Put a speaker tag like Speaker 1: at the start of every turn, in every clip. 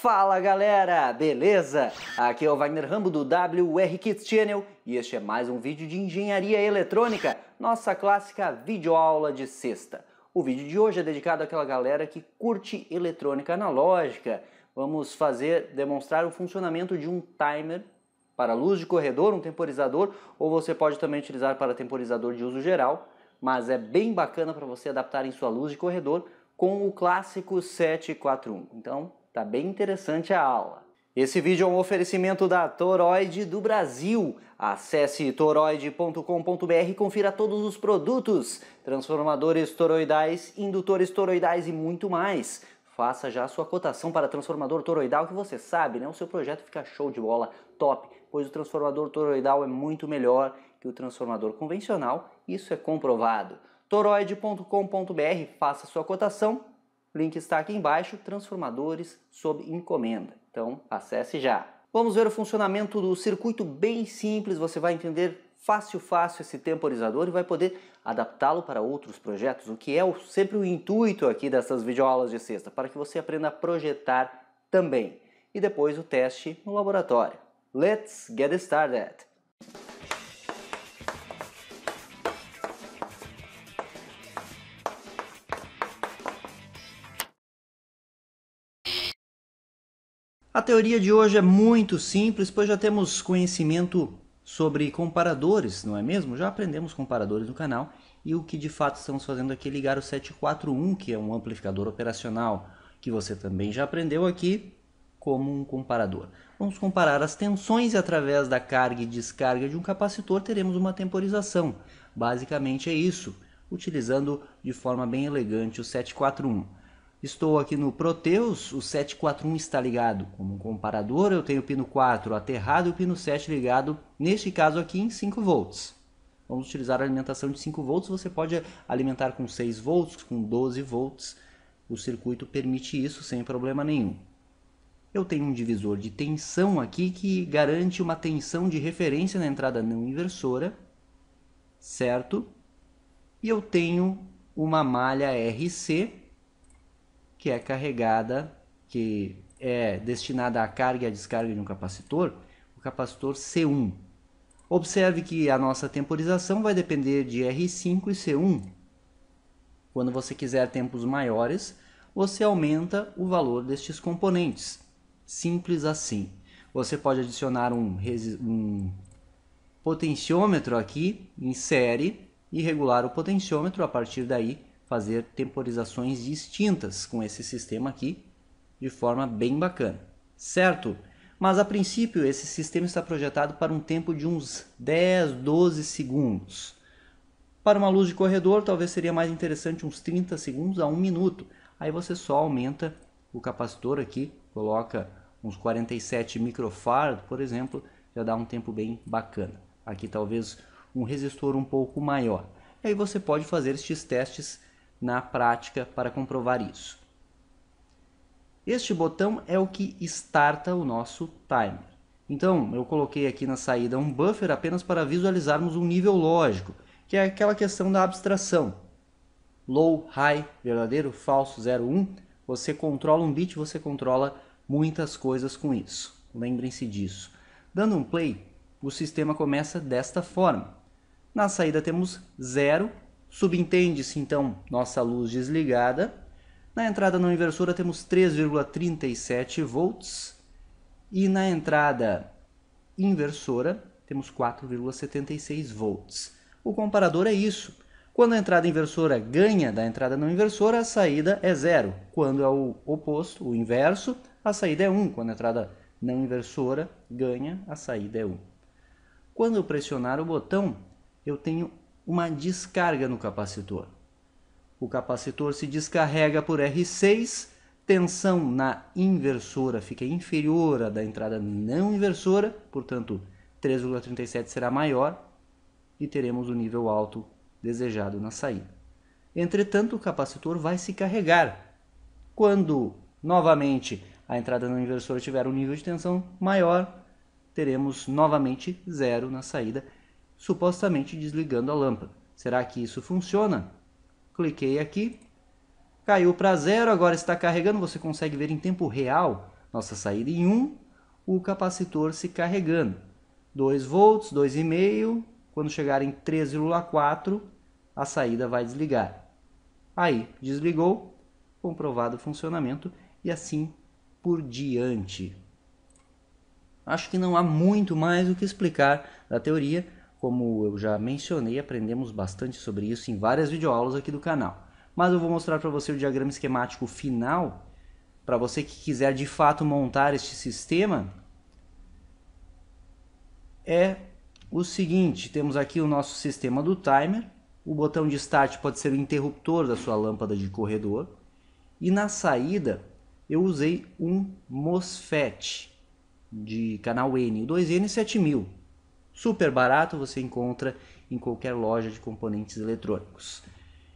Speaker 1: Fala galera, beleza? Aqui é o Wagner Rambo do WR Kids Channel e este é mais um vídeo de engenharia eletrônica, nossa clássica videoaula de sexta. O vídeo de hoje é dedicado àquela galera que curte eletrônica analógica. Vamos fazer demonstrar o funcionamento de um timer para luz de corredor, um temporizador, ou você pode também utilizar para temporizador de uso geral, mas é bem bacana para você adaptar em sua luz de corredor com o clássico 741. Então, Tá bem interessante a aula. Esse vídeo é um oferecimento da Toroid do Brasil. Acesse toroid.com.br e confira todos os produtos, transformadores toroidais, indutores toroidais e muito mais. Faça já a sua cotação para transformador toroidal que você sabe, né? O seu projeto fica show de bola, top, pois o transformador toroidal é muito melhor que o transformador convencional, isso é comprovado. toroid.com.br, faça a sua cotação o link está aqui embaixo, transformadores sob encomenda. Então acesse já. Vamos ver o funcionamento do circuito bem simples, você vai entender fácil fácil esse temporizador e vai poder adaptá-lo para outros projetos, o que é o, sempre o intuito aqui dessas videoaulas de sexta, para que você aprenda a projetar também. E depois o teste no laboratório. Let's get started! A teoria de hoje é muito simples, pois já temos conhecimento sobre comparadores, não é mesmo? Já aprendemos comparadores no canal e o que de fato estamos fazendo aqui é ligar o 741, que é um amplificador operacional, que você também já aprendeu aqui como um comparador. Vamos comparar as tensões e através da carga e descarga de um capacitor teremos uma temporização. Basicamente é isso, utilizando de forma bem elegante o 741. Estou aqui no Proteus, o 741 está ligado como comparador, eu tenho o pino 4 aterrado e o pino 7 ligado, neste caso aqui, em 5 volts. Vamos utilizar a alimentação de 5 volts, você pode alimentar com 6 volts, com 12 volts, o circuito permite isso sem problema nenhum. Eu tenho um divisor de tensão aqui que garante uma tensão de referência na entrada não inversora, certo? E eu tenho uma malha RC que é carregada, que é destinada à carga e à descarga de um capacitor, o capacitor C1. Observe que a nossa temporização vai depender de R5 e C1. Quando você quiser tempos maiores, você aumenta o valor destes componentes. Simples assim. Você pode adicionar um, um potenciômetro aqui em série e regular o potenciômetro a partir daí fazer temporizações distintas com esse sistema aqui de forma bem bacana, certo? Mas a princípio esse sistema está projetado para um tempo de uns 10, 12 segundos. Para uma luz de corredor talvez seria mais interessante uns 30 segundos a 1 minuto. Aí você só aumenta o capacitor aqui, coloca uns 47 microfarad, por exemplo, já dá um tempo bem bacana. Aqui talvez um resistor um pouco maior. Aí você pode fazer estes testes na prática para comprovar isso. Este botão é o que starta o nosso timer. Então, eu coloquei aqui na saída um buffer apenas para visualizarmos um nível lógico, que é aquela questão da abstração. Low, high, verdadeiro, falso, 0, 1. Um. Você controla um bit, você controla muitas coisas com isso. Lembrem-se disso. Dando um play, o sistema começa desta forma. Na saída temos 0, Subentende-se então nossa luz desligada. Na entrada não inversora temos 3,37 volts e na entrada inversora temos 4,76 volts. O comparador é isso. Quando a entrada inversora ganha da entrada não inversora, a saída é zero. Quando é o oposto, o inverso, a saída é 1. Um. Quando a entrada não inversora ganha, a saída é 1. Um. Quando eu pressionar o botão, eu tenho uma descarga no capacitor. O capacitor se descarrega por R6, tensão na inversora fica inferior à da entrada não inversora, portanto 3,37 será maior e teremos o nível alto desejado na saída. Entretanto, o capacitor vai se carregar quando novamente a entrada no inversor tiver um nível de tensão maior, teremos novamente zero na saída supostamente desligando a lâmpada. Será que isso funciona? Cliquei aqui, caiu para zero, agora está carregando, você consegue ver em tempo real nossa saída em 1, um, o capacitor se carregando. 2 volts, 2,5, quando chegar em 3,4, a saída vai desligar. Aí, desligou, comprovado o funcionamento e assim por diante. Acho que não há muito mais o que explicar da teoria, como eu já mencionei, aprendemos bastante sobre isso em várias videoaulas aqui do canal. Mas eu vou mostrar para você o diagrama esquemático final, para você que quiser de fato montar este sistema. É o seguinte, temos aqui o nosso sistema do timer, o botão de start pode ser o interruptor da sua lâmpada de corredor, e na saída eu usei um MOSFET de canal N, o 2N7000 super barato, você encontra em qualquer loja de componentes eletrônicos.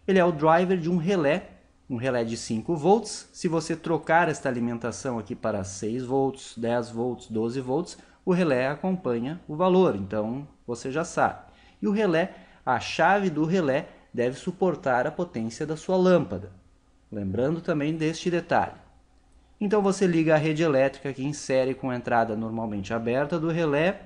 Speaker 1: Ele é o driver de um relé, um relé de 5 volts. Se você trocar esta alimentação aqui para 6 volts, 10 volts, 12 volts, o relé acompanha o valor, então você já sabe. E o relé, a chave do relé deve suportar a potência da sua lâmpada. Lembrando também deste detalhe. Então você liga a rede elétrica que em série com a entrada normalmente aberta do relé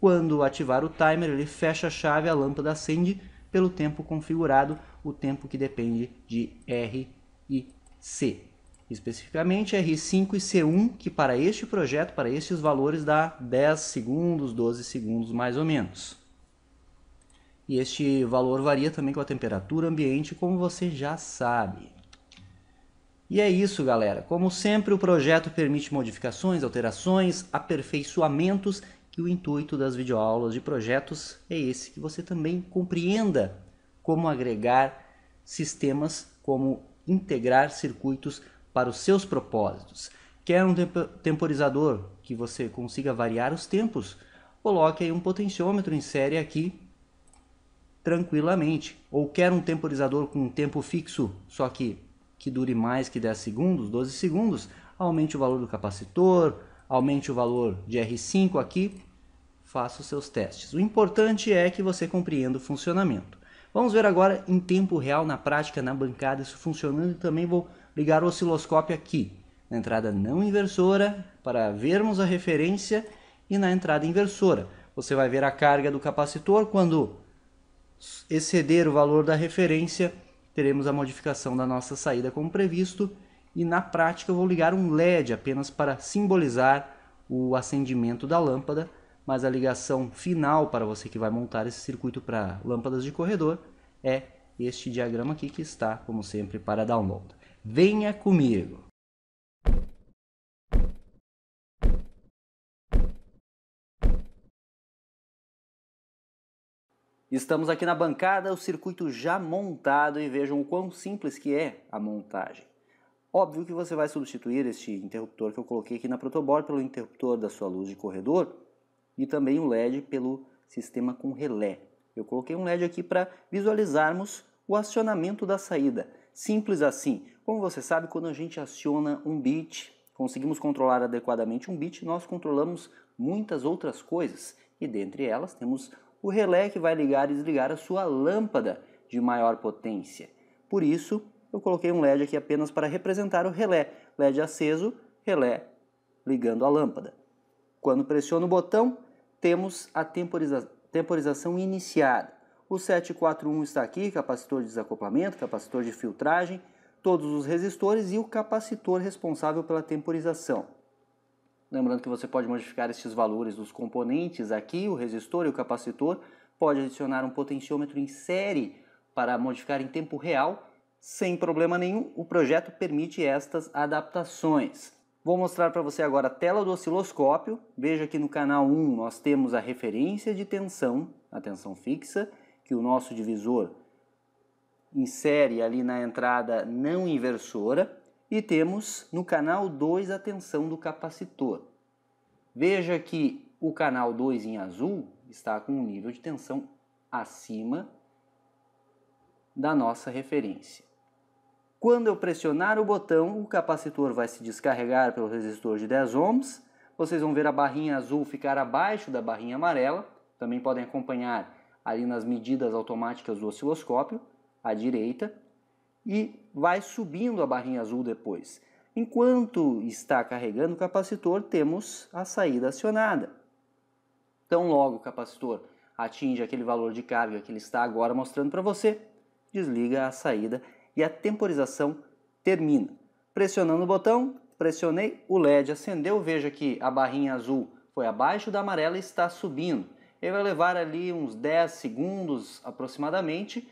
Speaker 1: quando ativar o timer, ele fecha a chave, a lâmpada acende pelo tempo configurado, o tempo que depende de R e C. Especificamente R5 e C1, que para este projeto, para estes valores, dá 10 segundos, 12 segundos mais ou menos. E este valor varia também com a temperatura ambiente, como você já sabe. E é isso, galera. Como sempre, o projeto permite modificações, alterações, aperfeiçoamentos que o intuito das videoaulas de projetos é esse, que você também compreenda como agregar sistemas, como integrar circuitos para os seus propósitos. Quer um temporizador que você consiga variar os tempos? Coloque aí um potenciômetro, em série aqui tranquilamente. Ou quer um temporizador com um tempo fixo, só que que dure mais que 10 segundos, 12 segundos, aumente o valor do capacitor, aumente o valor de R5 aqui faça os seus testes. O importante é que você compreenda o funcionamento. Vamos ver agora em tempo real, na prática, na bancada, isso funcionando. E também vou ligar o osciloscópio aqui, na entrada não inversora, para vermos a referência, e na entrada inversora. Você vai ver a carga do capacitor quando exceder o valor da referência, teremos a modificação da nossa saída como previsto. E na prática eu vou ligar um LED apenas para simbolizar o acendimento da lâmpada mas a ligação final para você que vai montar esse circuito para lâmpadas de corredor é este diagrama aqui que está, como sempre, para download. Venha comigo! Estamos aqui na bancada, o circuito já montado e vejam o quão simples que é a montagem. Óbvio que você vai substituir este interruptor que eu coloquei aqui na protoboard pelo interruptor da sua luz de corredor, e também o LED pelo sistema com relé. Eu coloquei um LED aqui para visualizarmos o acionamento da saída. Simples assim. Como você sabe, quando a gente aciona um bit, conseguimos controlar adequadamente um bit, nós controlamos muitas outras coisas. E dentre elas temos o relé que vai ligar e desligar a sua lâmpada de maior potência. Por isso, eu coloquei um LED aqui apenas para representar o relé. LED aceso, relé ligando a lâmpada. Quando pressiono o botão, temos a temporiza temporização iniciada. O 741 está aqui, capacitor de desacoplamento, capacitor de filtragem, todos os resistores e o capacitor responsável pela temporização. Lembrando que você pode modificar estes valores dos componentes aqui, o resistor e o capacitor, pode adicionar um potenciômetro em série para modificar em tempo real, sem problema nenhum, o projeto permite estas adaptações. Vou mostrar para você agora a tela do osciloscópio. Veja que no canal 1 nós temos a referência de tensão, a tensão fixa, que o nosso divisor insere ali na entrada não inversora. E temos no canal 2 a tensão do capacitor. Veja que o canal 2 em azul está com um nível de tensão acima da nossa referência. Quando eu pressionar o botão, o capacitor vai se descarregar pelo resistor de 10 ohms. Vocês vão ver a barrinha azul ficar abaixo da barrinha amarela. Também podem acompanhar ali nas medidas automáticas do osciloscópio, à direita. E vai subindo a barrinha azul depois. Enquanto está carregando o capacitor, temos a saída acionada. Então logo o capacitor atinge aquele valor de carga que ele está agora mostrando para você, desliga a saída e a temporização termina. Pressionando o botão, pressionei, o LED acendeu, veja que a barrinha azul foi abaixo da amarela e está subindo. Ele vai levar ali uns 10 segundos aproximadamente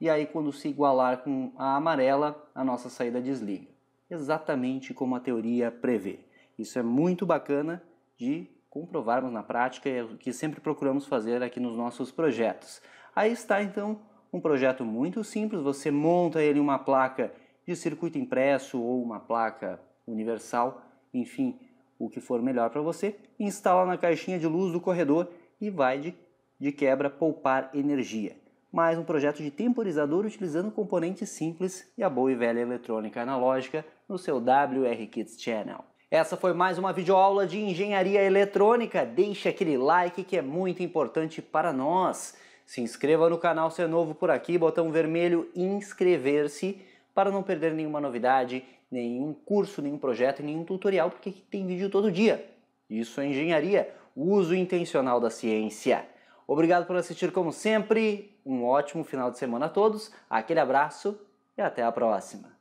Speaker 1: e aí quando se igualar com a amarela, a nossa saída desliga. Exatamente como a teoria prevê. Isso é muito bacana de comprovarmos na prática, é o que sempre procuramos fazer aqui nos nossos projetos. Aí está então um projeto muito simples, você monta ele uma placa de circuito impresso ou uma placa universal, enfim, o que for melhor para você, instala na caixinha de luz do corredor e vai de, de quebra poupar energia. Mais um projeto de temporizador utilizando componentes simples e a boa e velha eletrônica analógica no seu WR Kids Channel. Essa foi mais uma videoaula de engenharia eletrônica. Deixe aquele like que é muito importante para nós. Se inscreva no canal se é novo por aqui, botão vermelho inscrever-se para não perder nenhuma novidade, nenhum curso, nenhum projeto, nenhum tutorial, porque aqui tem vídeo todo dia. Isso é engenharia, uso intencional da ciência. Obrigado por assistir como sempre, um ótimo final de semana a todos, aquele abraço e até a próxima.